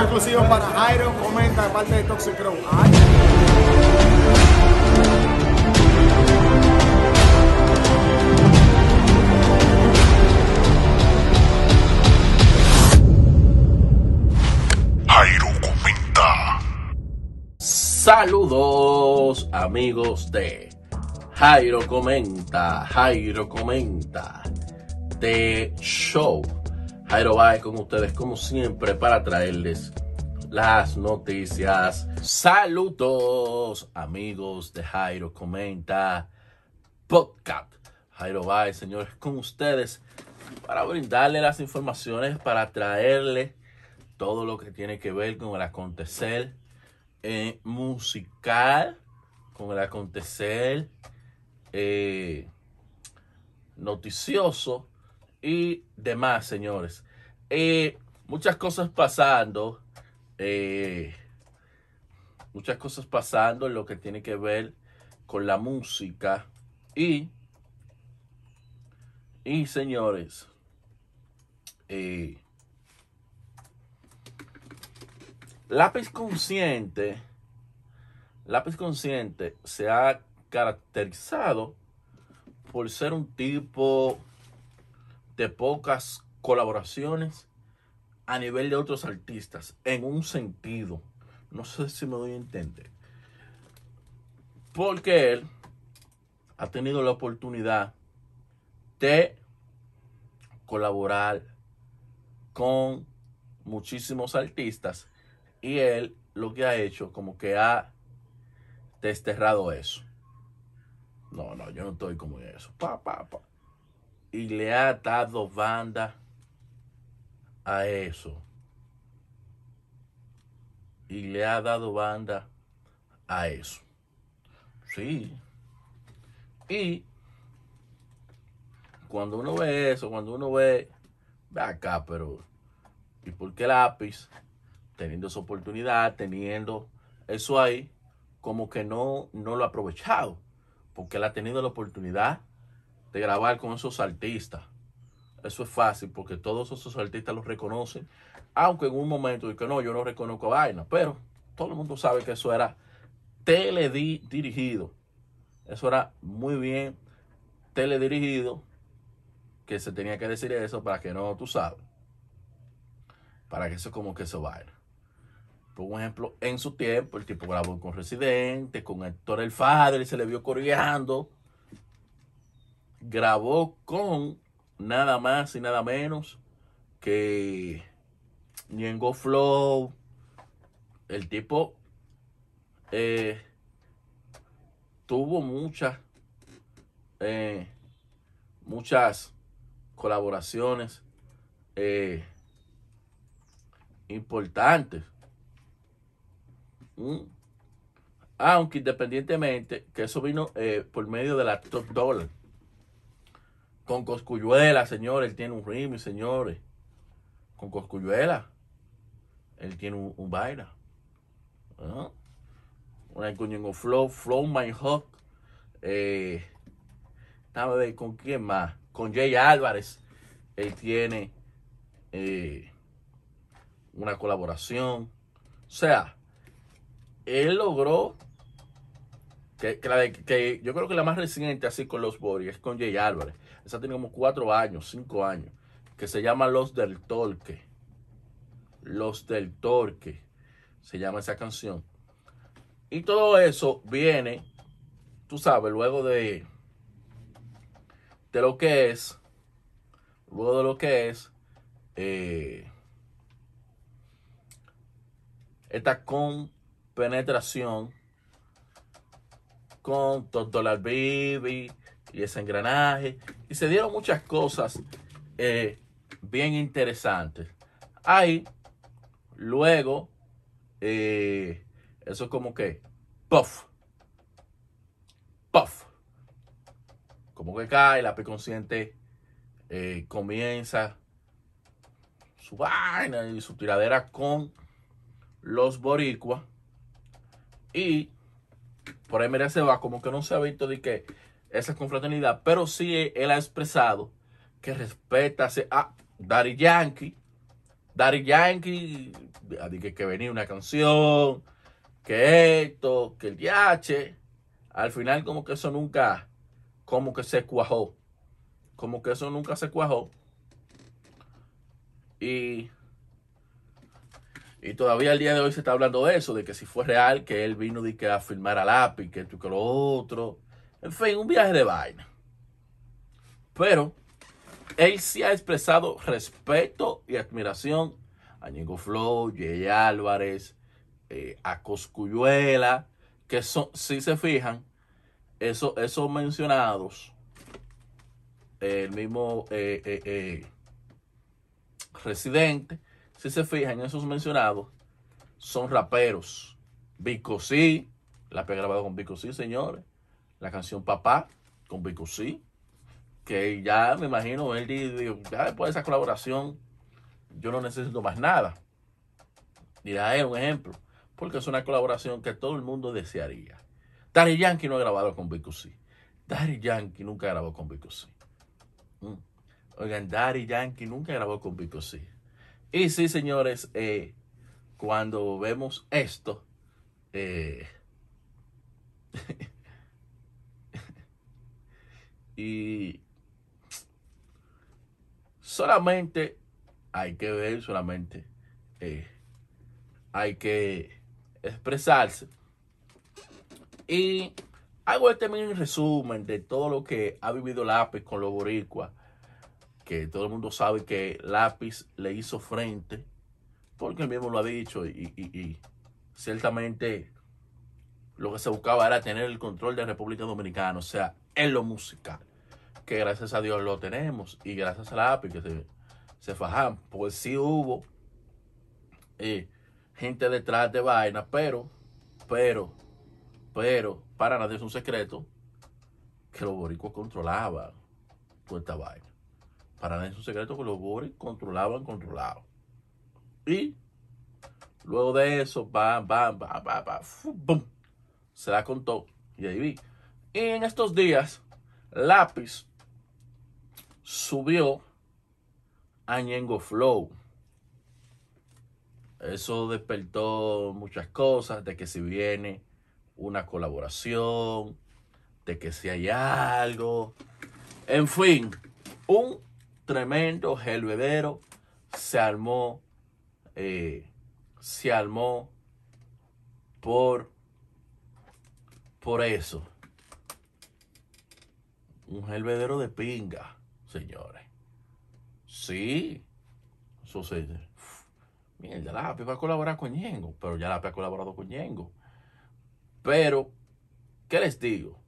exclusivo para Jairo. Comenta de parte de Toxic Jairo comenta. Saludos amigos de Jairo comenta, Jairo comenta, de show Aerobae con ustedes como siempre para traerles las noticias. Saludos amigos de Jairo Comenta Podcast. Jairo Bye, señores, con ustedes para brindarle las informaciones, para traerle todo lo que tiene que ver con el acontecer eh, musical, con el acontecer eh, noticioso y demás, señores. Eh, muchas cosas pasando. Eh, muchas cosas pasando en lo que tiene que ver con la música. Y, y señores, eh, Lápiz Consciente, Lápiz Consciente se ha caracterizado por ser un tipo de pocas colaboraciones a nivel de otros artistas, en un sentido. No sé si me doy a entender. Porque él ha tenido la oportunidad de colaborar con muchísimos artistas y él lo que ha hecho como que ha desterrado eso. No, no, yo no estoy como eso. Pa, pa, pa y le ha dado banda a eso. Y le ha dado banda a eso. Sí. Y cuando uno ve eso, cuando uno ve, ve acá, pero ¿y por qué lápiz? Teniendo esa oportunidad, teniendo eso ahí, como que no, no lo ha aprovechado, porque él ha tenido la oportunidad de grabar con esos artistas. Eso es fácil porque todos esos artistas los reconocen. Aunque en un momento que no, yo no reconozco a vaina. Pero todo el mundo sabe que eso era teledirigido. Eso era muy bien teledirigido. Que se tenía que decir eso para que no, tú sabes. Para que eso como que se vaya. Por ejemplo, en su tiempo, el tipo grabó con Residente, con actor El Fader, y se le vio coreando grabó con nada más y nada menos que Niengo Flow. El tipo eh, tuvo muchas, eh, muchas colaboraciones eh, importantes. Mm. Aunque independientemente que eso vino por medio de la Top Dollar. Con Coscuyuela, señores, él tiene un ritmo, señores. Con Coscuyuela, él tiene un, baile. ¿No? Una con Flow, Flow My Hawk. Eh, con quién más. Con Jay Álvarez, él tiene eh, una colaboración. O sea, él logró que, yo creo que la más reciente así con los Boris es con Jay Álvarez. Esa tiene como cuatro años, cinco años. Que se llama Los del Torque. Los del Torque. Se llama esa canción. Y todo eso viene, tú sabes, luego de, de lo que es, luego de lo que es eh, esta penetración con Top Dollar Baby y ese engranaje. Y se dieron muchas cosas eh, bien interesantes. Ahí, luego, eh, eso como que, puff, puff, como que cae, la P consciente eh, comienza su vaina y su tiradera con los boricuas. Y por ahí se va, como que no se ha visto de que esa confraternidad, pero sí él ha expresado que respeta a ah, Daddy Yankee. Daddy Yankee, ah, que, que venía una canción, que esto, que el yache. Al final como que eso nunca, como que se cuajó. Como que eso nunca se cuajó. Y y todavía el día de hoy se está hablando de eso, de que si fue real, que él vino de que a firmar a lápiz, que esto y que lo otro. En fin, un viaje de vaina. Pero él sí ha expresado respeto y admiración a Ñigo Flow, Jay Álvarez, eh, a Coscuyuela, que si se fijan, esos mencionados, el mismo eh, eh, residente, si se fijan, esos mencionados son raperos. Vico sí, la pega grabado con Vico sí, señores. La canción Papá con Vico sí. Que ya me imagino, él dijo, ya después de esa colaboración, yo no necesito más nada. Mira, es un ejemplo. Porque es una colaboración que todo el mundo desearía. Daddy Yankee no ha grabado con Vico sí. Daddy Yankee nunca grabó con Vico sí. Mm. Oigan, Daddy Yankee nunca grabó con Vico sí. Y sí, señores, eh, cuando vemos esto, eh, y solamente hay que ver, solamente eh, hay que expresarse. Y hago este mini resumen de todo lo que ha vivido Lápiz con los boricuas todo el mundo sabe que Lápiz le hizo frente, porque él mismo lo ha dicho y, ciertamente lo que se buscaba era tener el control de República Dominicana, o sea, en lo musical, que gracias a Dios lo tenemos y gracias a Lápiz que se, se fajan, pues sí hubo eh, gente detrás de vaina, pero, pero, pero, para nadie es un secreto que los boricuas controlaban toda esta vaina. Para nadie es un secreto que los Boris controlaban, controlado. Y luego de eso, bam, bam, bam, bam, bam se la contó. Y ahí vi. Y en estos días, Lápiz subió a Ñengo Flow. Eso despertó muchas cosas, de que si viene una colaboración, de que si hay algo. En fin, un tremendo helvedero se armó, eh, se armó por, por eso. Un helvedero de pinga, señores. Sí, sucede. se la API va a colaborar con Yengo, pero ya la ha colaborado con Yengo. Pero, ¿qué les digo?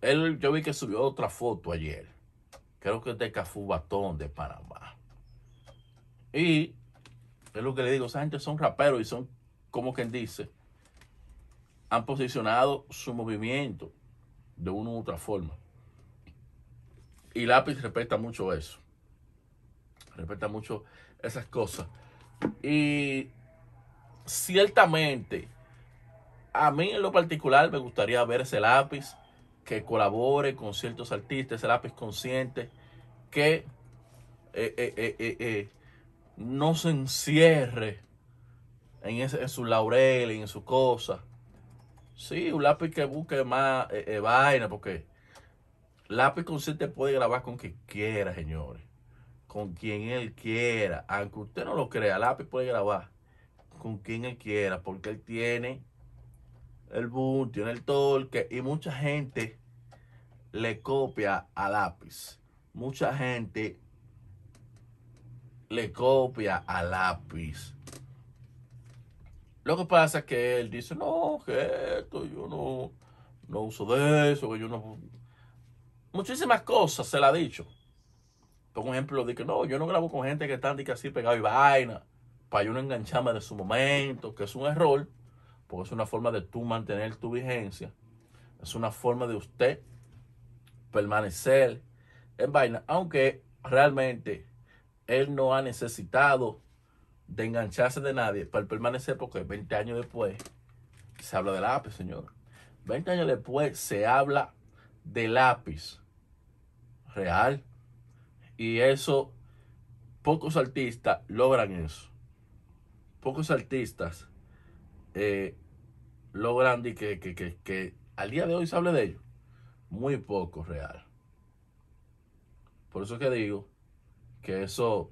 Él, yo vi que subió otra foto ayer creo que es de Batón de Panamá. Y es lo que le digo, esa gente son raperos y son, como quien dice, han posicionado su movimiento de una u otra forma. Y Lápiz respeta mucho eso. Respeta mucho esas cosas. Y ciertamente, a mí en lo particular me gustaría ver ese lápiz que colabore con ciertos artistas, el lápiz consciente, que eh, eh, eh, no se encierre en, su laurel en su cosa. Sí, un lápiz que busque más vaina, porque lápiz consciente puede grabar con quien quiera, señores. Con quien él quiera. Aunque usted no lo crea, lápiz puede grabar con quien él quiera, porque él tiene el boom, tiene el torque y mucha gente le copia a lápiz. Mucha gente le copia a lápiz. Lo que pasa es que él dice, no, que esto yo no, no uso de eso, que yo no... Muchísimas cosas se le ha dicho. Por ejemplo, de no, yo no grabo con gente que está así pegado y vaina, para yo no engancharme de su momento, que es un error, porque es una forma de tú mantener tu vigencia, es una forma de usted permanecer en vaina, aunque realmente él no ha necesitado de engancharse de nadie para permanecer, porque 20 años después se habla de lápiz, señor. 20 años después se habla de lápiz real. Y eso, pocos artistas logran eso. Pocos artistas eh, logran que, que, que al día de hoy se hable de ellos muy poco real. Por eso que digo que eso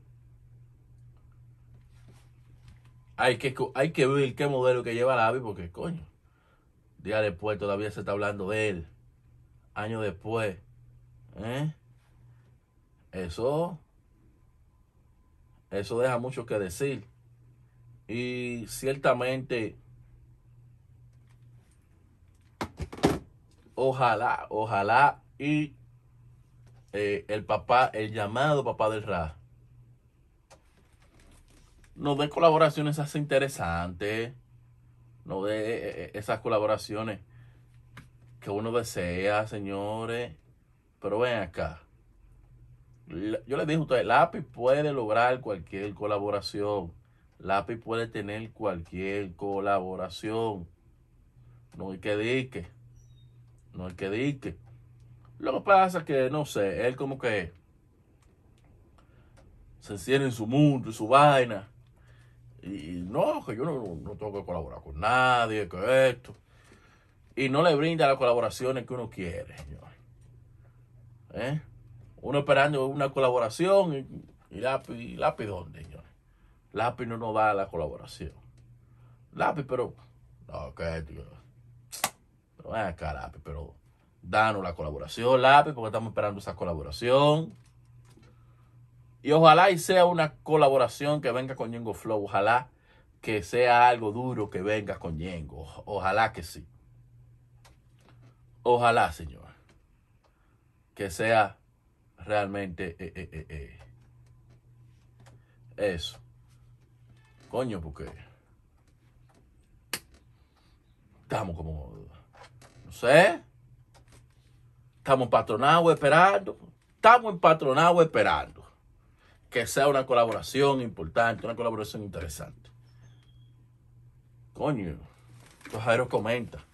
hay que, hay que ver qué modelo que lleva Lavi, porque coño, día después todavía se está hablando de él, Año después. ¿eh? Eso, eso deja mucho que decir. Y ciertamente ojalá, ojalá y eh, el papá, el llamado papá del Ra, nos dé colaboraciones así interesantes, No dé eh, eh, esas colaboraciones que uno desea, señores. Pero ven acá. Yo les dije a ustedes, lápiz puede lograr cualquier colaboración. Lápiz puede tener cualquier colaboración. No hay que que no hay que que Lo que pasa es que, no sé, él como que se encierra en su mundo y su vaina. Y, no, que yo no, no tengo que colaborar con nadie, que esto. Y no le brinda las colaboraciones que uno quiere, señores ¿Eh? Uno esperando una colaboración y, lápiz, dónde, señores? Lápiz no nos da la colaboración. Lápiz, pero. No, que Ah, pero pero danos la colaboración, lápiz, porque estamos esperando esa colaboración. Y ojalá y sea una colaboración que venga con Yengo Flow. Ojalá que sea algo duro que venga con Yengo. Ojalá que sí. Ojalá, señor. Que sea realmente eh, eh, eh, eso. Coño, porque estamos como no sé. Estamos empatronados esperando. Estamos empatronados esperando que sea una colaboración importante, una colaboración interesante. Coño, aeros comenta.